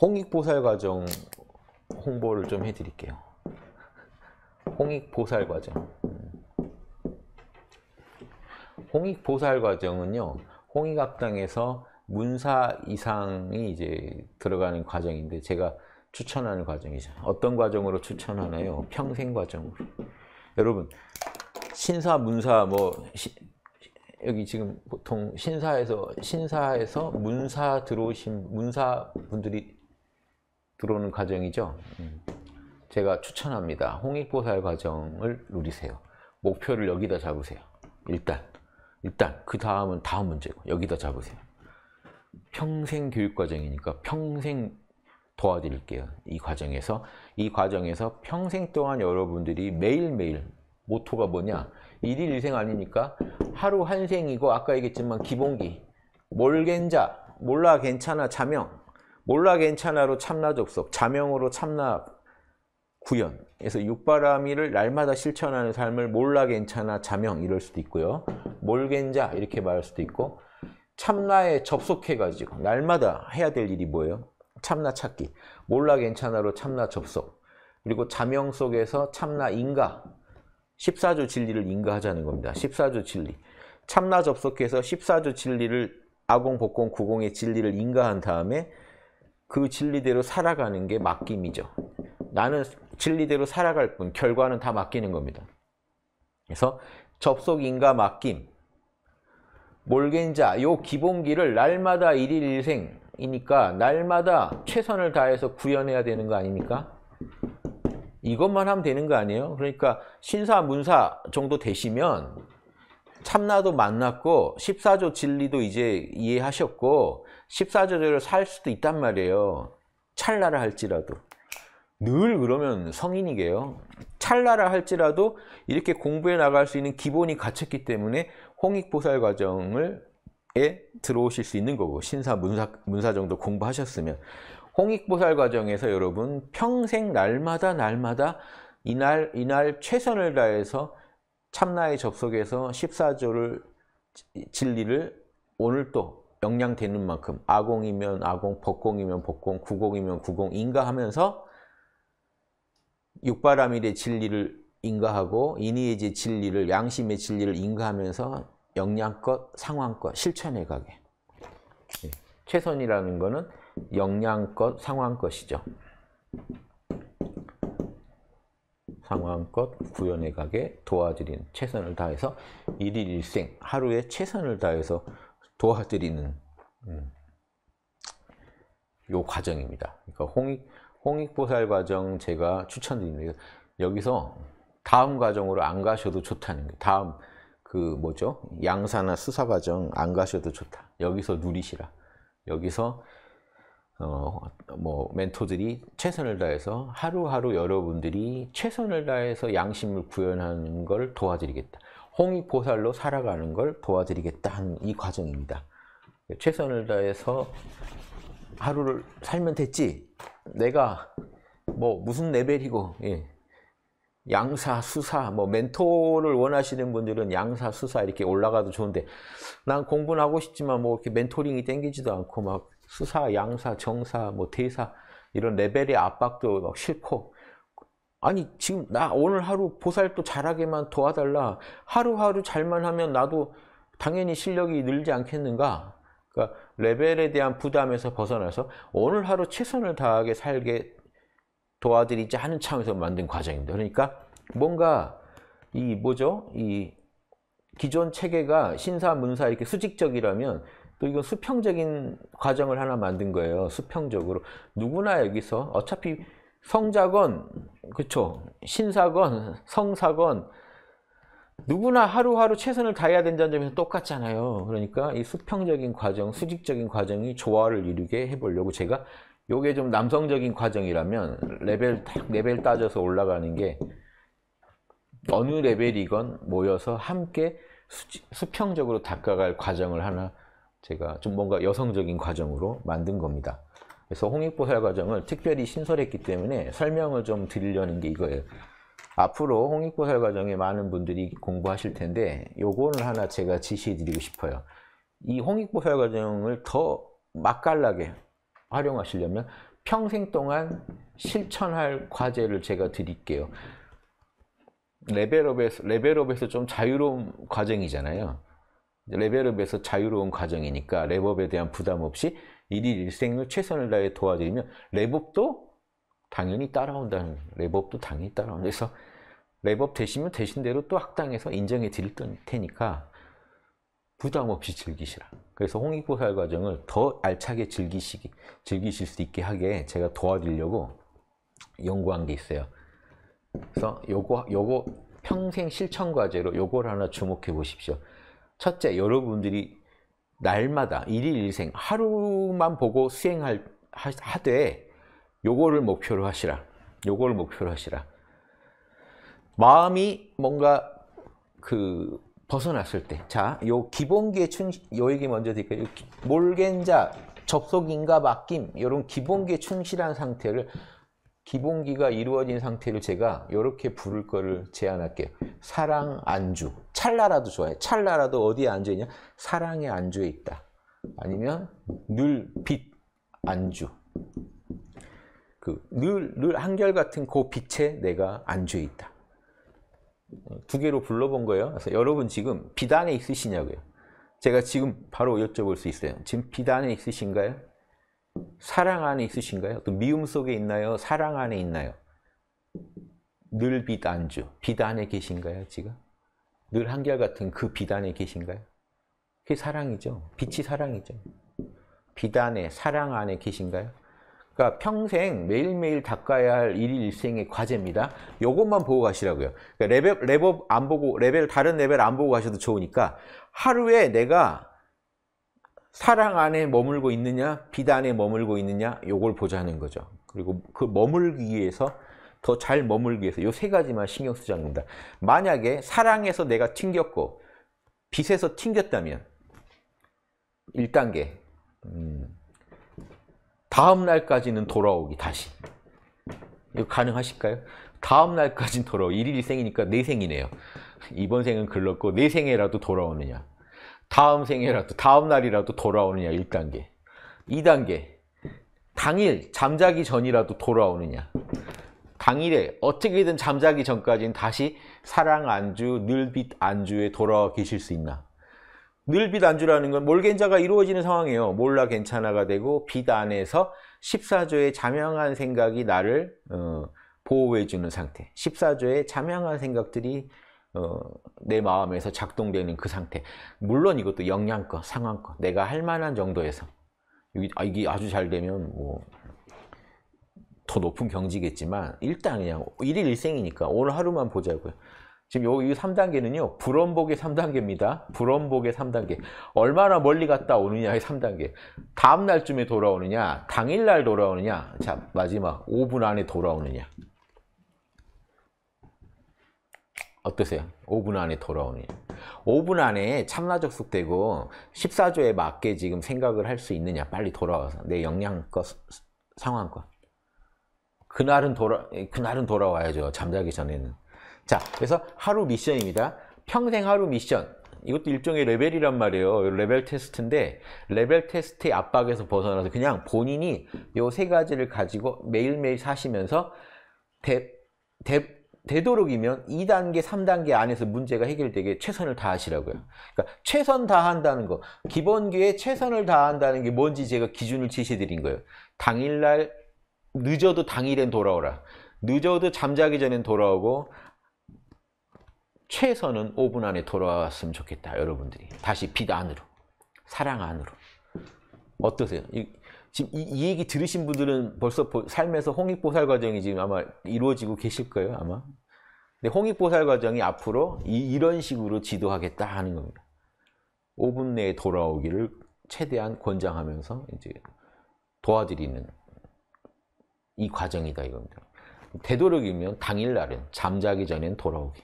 홍익보살과정 홍보를 좀 해드릴게요. 홍익보살과정. 홍익보살과정은요, 홍익학당에서 문사 이상이 이제 들어가는 과정인데 제가 추천하는 과정이죠. 어떤 과정으로 추천하나요? 평생 과정으로. 여러분, 신사, 문사, 뭐 시, 여기 지금 보통 신사에서 신사에서 문사 들어오신 문사 분들이 들어오는 과정이죠. 음. 제가 추천합니다. 홍익보살 과정을 누리세요. 목표를 여기다 잡으세요. 일단 일단 그 다음은 다음 문제고 여기다 잡으세요. 평생 교육 과정이니까 평생 도와드릴게요. 이 과정에서 이 과정에서 평생 동안 여러분들이 매일매일 모토가 뭐냐 일일 일생 아니니까 하루 한 생이고 아까 얘기했지만 기본기 몰겐자 몰라 괜찮아 자명 몰라 괜찮아로 참나접속, 자명으로 참나 구현. 그래서 육바라밀를 날마다 실천하는 삶을 몰라 괜찮아 자명 이럴 수도 있고요. 몰겐자 이렇게 말할 수도 있고 참나에 접속해가지고 날마다 해야 될 일이 뭐예요? 참나 찾기. 몰라 괜찮아로 참나 접속. 그리고 자명 속에서 참나 인가. 14조 진리를 인가하자는 겁니다. 14조 진리. 참나 접속해서 14조 진리를 아공, 복공, 구공의 진리를 인가한 다음에 그 진리대로 살아가는 게 맡김이죠. 나는 진리대로 살아갈 뿐 결과는 다 맡기는 겁니다. 그래서 접속인과 맡김, 몰겐자 요 기본기를 날마다 일일일생이니까 날마다 최선을 다해서 구현해야 되는 거 아닙니까? 이것만 하면 되는 거 아니에요? 그러니까 신사, 문사 정도 되시면 참나도 만났고 14조 진리도 이제 이해하셨고 14조를 살 수도 있단 말이에요. 찰나라 할지라도. 늘 그러면 성인이게요. 찰나라 할지라도 이렇게 공부해 나갈 수 있는 기본이 갖췄기 때문에 홍익보살 과정을 에 들어오실 수 있는 거고 신사 문사, 문사 정도 공부하셨으면 홍익보살 과정에서 여러분 평생 날마다 날마다 이날 이날 최선을 다해서 참나의 접속에서 14조를 진리를 오늘 또 영양되는 만큼 아공이면 아공, 법공이면 법공, 구공이면 구공 인가하면서 육바라밀의 진리를 인가하고 이 인의의 진리를 양심의 진리를 인가하면서 역량껏, 상황껏 실천해가게. 예, 최선이라는 것은 역량껏, 상황껏이죠. 상황껏 구현해 가게 도와드린 최선을 다해서 일일일생 하루에 최선을 다해서 도와드리는 음, 과정입니다. 그러니까 홍익 홍익보살 과정 제가 추천드립니다. 여기서 다음 과정으로 안 가셔도 좋다는 거 다음 그 뭐죠? 양사나 수사 과정 안 가셔도 좋다. 여기서 누리시라. 여기서 어, 뭐 멘토들이 최선을 다해서 하루하루 여러분들이 최선을 다해서 양심을 구현하는 걸 도와드리겠다. 홍익보살로 살아가는 걸 도와드리겠다 는이 과정입니다. 최선을 다해서 하루를 살면 됐지. 내가 뭐 무슨 레벨이고 예. 양사, 수사, 뭐 멘토를 원하시는 분들은 양사, 수사 이렇게 올라가도 좋은데 난 공부는 하고 싶지만 뭐 이렇게 멘토링이 땡기지도 않고 막 수사, 양사, 정사, 뭐 대사 이런 레벨의 압박도 막 싫고 아니 지금 나 오늘 하루 보살 도 잘하게만 도와달라 하루하루 잘만 하면 나도 당연히 실력이 늘지 않겠는가 그러니까 레벨에 대한 부담에서 벗어나서 오늘 하루 최선을 다하게 살게 도와드리지 하는 차원에서 만든 과정입니다 그러니까 뭔가 이 뭐죠 이 기존 체계가 신사 문사 이렇게 수직적이라면 또 이건 수평적인 과정을 하나 만든 거예요. 수평적으로. 누구나 여기서 어차피 성자건, 그쵸. 신사건, 성사건, 누구나 하루하루 최선을 다해야 된다는 점에서 똑같잖아요. 그러니까 이 수평적인 과정, 수직적인 과정이 조화를 이루게 해보려고 제가 요게 좀 남성적인 과정이라면 레벨 딱 레벨 따져서 올라가는 게 어느 레벨이건 모여서 함께 수, 평적으로 닦아갈 과정을 하나 제가 좀 뭔가 여성적인 과정으로 만든 겁니다. 그래서 홍익보살 과정을 특별히 신설했기 때문에 설명을 좀 드리려는 게 이거예요. 앞으로 홍익보살 과정에 많은 분들이 공부하실 텐데 요거를 하나 제가 지시해 드리고 싶어요. 이 홍익보살 과정을 더 맛깔나게 활용하시려면 평생 동안 실천할 과제를 제가 드릴게요. 레벨업에서, 레벨업에서 좀 자유로운 과정이잖아요. 레벨업에서 자유로운 과정이니까 레벨업에 대한 부담 없이 일일 일생을 최선을 다해 도와드리면 레벨업도 당연히 따라온다는 레벨업도 당연히 따라온다. 그래서 레벨업 되시면 되신 대로 또 학당에서 인정해 드릴 테니까 부담 없이 즐기시라. 그래서 홍익보살 과정을 더 알차게 즐기시기, 즐기실 수 있게 하게 제가 도와드리려고 연구한 게 있어요. 그래서 요거, 요거 평생 실천 과제로 요걸 하나 주목해 보십시오. 첫째, 여러분들이 날마다 일일일생 하루만 보고 수행할 하되 요거를 목표로 하시라. 요거를 목표로 하시라. 마음이 뭔가 그 벗어났을 때, 자, 요 기본기에 충신, 요 얘기 먼저 드릴게요. 몰겐자, 접속인가 맡김, 요런 기본기에 충실한 상태를 기본기가 이루어진 상태를 제가 이렇게 부를 거를 제안할게요. 사랑 안주. 찰나라도 좋아요. 찰나라도 어디에 앉아 있냐? 사랑의 안주에 있다. 아니면 늘 빛 안주. 그 늘 늘 한결같은 그 빛에 내가 안주에 있다. 두 개로 불러본 거예요. 그래서 여러분 지금 빛 안에 있으시냐고요. 제가 지금 바로 여쭤볼 수 있어요. 지금 빛 안에 있으신가요? 사랑 안에 있으신가요? 또 미움 속에 있나요? 사랑 안에 있나요? 늘 비단주, 비단에 계신가요, 지금? 늘 한결같은 그 비단에 계신가요? 그게 사랑이죠. 빛이 사랑이죠. 비단에, 사랑 안에 계신가요? 그러니까 평생 매일매일 닦아야 할 일일 생의 과제입니다. 요것만 보고 가시라고요. 그러니까 레벨, 레벨 안 보고, 레벨, 다른 레벨 안 보고 가셔도 좋으니까 하루에 내가 사랑 안에 머물고 있느냐 비단에 머물고 있느냐 요걸 보자는 거죠. 그리고 그 머물기 위해서 더 잘 머물기 위해서 요 세 가지만 신경 쓰지않는다 만약에 사랑에서 내가 튕겼고 빛에서 튕겼다면 1단계 음, 다음 날까지는 돌아오기 다시 이거 가능하실까요? 다음 날까지는 돌아오 기 일일 생이니까 내 생이네요. 이번 생은 글렀고 내 생에라도 돌아오느냐 다음 생에라도 다음 날이라도 돌아오느냐 1단계 2단계 당일 잠자기 전이라도 돌아오느냐 당일에 어떻게든 잠자기 전까지는 다시 사랑 안주, 늘빛 안주에 돌아와 계실 수 있나 늘빛 안주라는 건 몰겐자가 이루어지는 상황이에요 몰라 괜찮아가 되고 빛 안에서 14조의 자명한 생각이 나를 어, 보호해주는 상태 14조의 자명한 생각들이 어, 내 마음에서 작동되는 그 상태 물론 이것도 영양껏 상황껏 내가 할 만한 정도에서 이게 아, 아주 잘 되면 뭐 더 높은 경지겠지만 일단 그냥 1일1생이니까 오늘 하루만 보자고요 지금 여기 3단계는요 불원복의 3단계입니다 불원복의 3단계 얼마나 멀리 갔다 오느냐의 3단계 다음날쯤에 돌아오느냐 당일날 돌아오느냐 자 마지막 5분 안에 돌아오느냐 어떠세요? 5분 안에 돌아오니 5분 안에 참나접속되고 14조에 맞게 지금 생각을 할 수 있느냐 빨리 돌아와서 내역량과상황과 그날은 돌아 그날은 돌아와야죠 잠자기 전에는 자 그래서 하루 미션입니다 평생 하루 미션 이것도 일종의 레벨이란 말이에요. 레벨 테스트인데 레벨 테스트의 압박에서 벗어나서 그냥 본인이 요 세 가지를 가지고 매일매일 사시면서 대, 대, 되도록이면 2단계, 3단계 안에서 문제가 해결되게 최선을 다하시라고요. 음. 그러니까 최선 다한다는 거, 기본기에 최선을 다한다는 게 뭔지 제가 기준을 제시드린 거예요. 당일날 늦어도 당일엔 돌아오라. 늦어도 잠자기 전엔 돌아오고 최선은 5분 안에 돌아왔으면 좋겠다. 여러분들이. 다시 빛 안으로. 사랑 안으로. 어떠세요? 지금 이, 이, 얘기 들으신 분들은 벌써 삶에서 홍익보살 과정이 지금 아마 이루어지고 계실 거예요, 아마. 근데 홍익보살 과정이 앞으로 이, 이런 식으로 지도하겠다 하는 겁니다. 5분 내에 돌아오기를 최대한 권장하면서 이제 도와드리는 이 과정이다 이겁니다. 되도록이면 당일 날은 잠자기 전엔 돌아오기.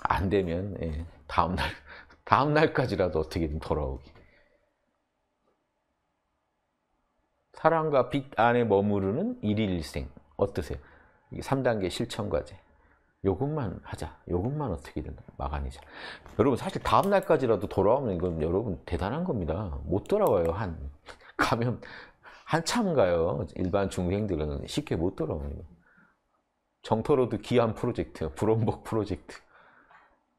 안 되면 예, 다음 날 다음 날까지라도 어떻게든 돌아오기. 사랑과 빛 안에 머무르는 일일일생 어떠세요? 3단계 실천 과제. 요것만 하자 요것만 어떻게든 막아내자 여러분 사실 다음날까지라도 돌아오면 이건 여러분 대단한 겁니다 못 돌아와요 한 가면 한참 가요 일반 중생들은 쉽게 못 돌아옵니다 정토로드 기한 프로젝트 불원복 프로젝트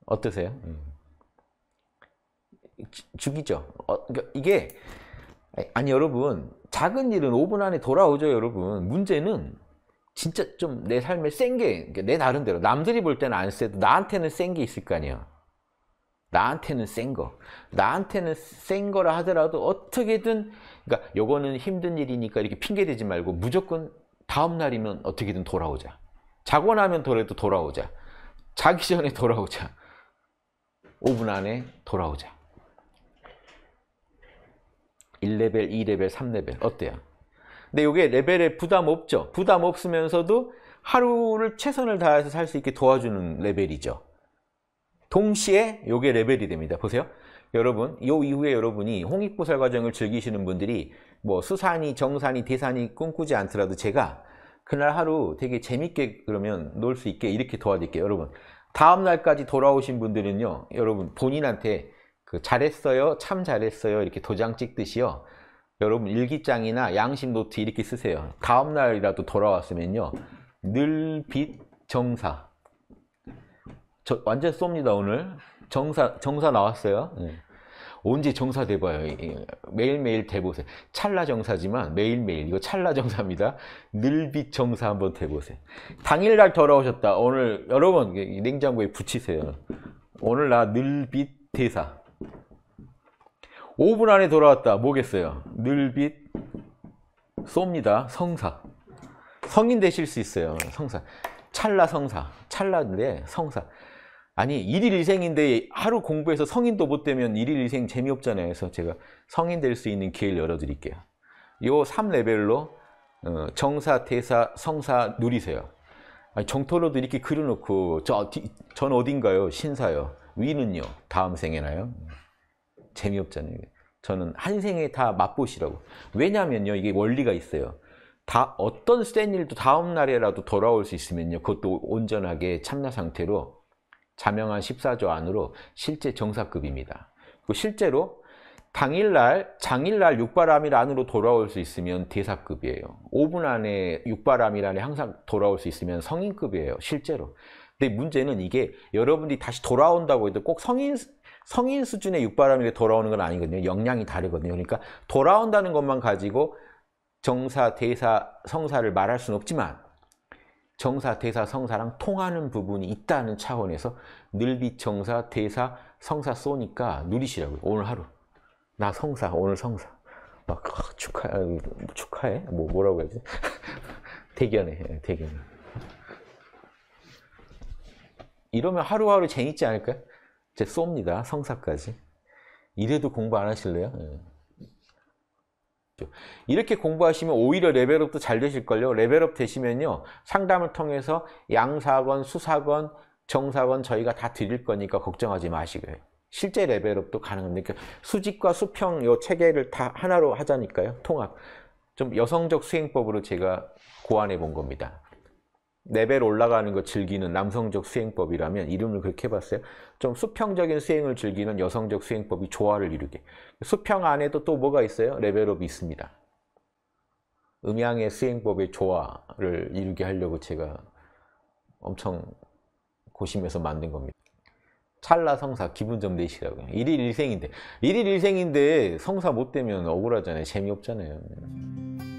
어떠세요? 예. 죽이죠 어, 그러니까 이게 아니 여러분 작은 일은 5분 안에 돌아오죠 여러분 문제는 진짜 좀 내 삶에 센 게내 그러니까 나름대로 남들이 볼 때는 안 세도 나한테는 센 게 있을 거 아니야 나한테는 센 거. 나한테는 센 거라 하더라도 어떻게든 그러니까 요거는 힘든 일이니까 이렇게 핑계 대지 말고 무조건 다음 날이면 어떻게든 돌아오자. 자고 나면 도래도 돌아오자. 자기 전에 돌아오자. 5분 안에 돌아오자. 1레벨, 2레벨, 3레벨 어때요? 근데 이게 레벨에 부담 없죠. 부담 없으면서도 하루를 최선을 다해서 살 수 있게 도와주는 레벨이죠. 동시에 이게 레벨이 됩니다. 보세요. 여러분, 이 이후에 여러분이 홍익보살 과정을 즐기시는 분들이 뭐 수산이, 정산이, 대산이 꿈꾸지 않더라도 제가 그날 하루 되게 재밌게 그러면 놀 수 있게 이렇게 도와드릴게요. 여러분, 다음 날까지 돌아오신 분들은요. 여러분, 본인한테 그 잘했어요, 참 잘했어요 이렇게 도장 찍듯이요. 여러분 일기장이나 양심 노트 이렇게 쓰세요. 다음 날이라도 돌아왔으면요. 늘빛 정사. 저 완전 쏩니다 오늘. 정사 정사 나왔어요. 네. 언제 정사 돼봐요. 매일매일 돼보세요. 찰나 정사지만 매일매일 이거 찰나 정사입니다. 늘빛 정사 한번 돼보세요. 당일날 돌아오셨다. 오늘 여러분 냉장고에 붙이세요. 오늘 나 늘빛 대사. 5분 안에 돌아왔다. 뭐겠어요? 늘빛 쏩니다. 성사. 성인 되실 수 있어요. 성사. 찰나 성사. 찰나인데 성사. 아니 일일일생인데 하루 공부해서 성인도 못 되면 일일일생 재미없잖아요. 그래서 제가 성인 될 수 있는 기회를 열어드릴게요. 요 3레벨로 어, 정사, 대사, 성사 누리세요. 정토로도 이렇게 그려놓고 저, 전 어딘가요? 신사요. 위는요? 다음 생에나요? 재미없잖아요. 저는 한 생에 다 맛보시라고. 왜냐면요. 이게 원리가 있어요. 다 어떤 센 일도 다음 날에라도 돌아올 수 있으면요. 그것도 온전하게 참나 상태로 자명한 14조 안으로 실제 정사급입니다. 그 실제로 당일날, 장일날 육바람일 안으로 돌아올 수 있으면 대사급이에요. 5분 안에 육바람일 안에 항상 돌아올 수 있으면 성인급이에요. 실제로. 근데 문제는 이게 여러분들이 다시 돌아온다고 해도 꼭 성인 성인 수준의 육바람이 돌아오는 건 아니거든요. 역량이 다르거든요. 그러니까 돌아온다는 것만 가지고 정사, 대사, 성사를 말할 수는 없지만 정사, 대사, 성사랑 통하는 부분이 있다는 차원에서 늘비 정사, 대사, 성사 쏘니까 누리시라고요. 오늘 하루. 나 성사, 오늘 성사. 막 아, 축하, 축하해? 뭐, 뭐라고 해야지? 되 대견해, 예, 대견해. 이러면 하루하루 재밌지 않을까요? 제 쏩니다. 성사까지. 이래도 공부 안 하실래요? 예. 이렇게 공부하시면 오히려 레벨업도 잘 되실걸요. 레벨업 되시면요. 상담을 통해서 양사건, 수사건, 정사건 저희가 다 드릴 거니까 걱정하지 마시고요. 실제 레벨업도 가능합니다. 수직과 수평 요 체계를 다 하나로 하자니까요. 통합. 좀 여성적 수행법으로 제가 고안해 본 겁니다. 레벨 올라가는 거 즐기는 남성적 수행법이라면 이름을 그렇게 해봤어요. 좀 수평적인 수행을 즐기는 여성적 수행법이 조화를 이루게. 수평 안에도 또 뭐가 있어요? 레벨업이 있습니다. 음양의 수행법의 조화를 이루게 하려고 제가 엄청 고심해서 만든 겁니다. 찰나 성사 기분 좀 내시라고요. 일일 일생인데 일일 일생인데 성사 못 되면 억울하잖아요. 재미없잖아요.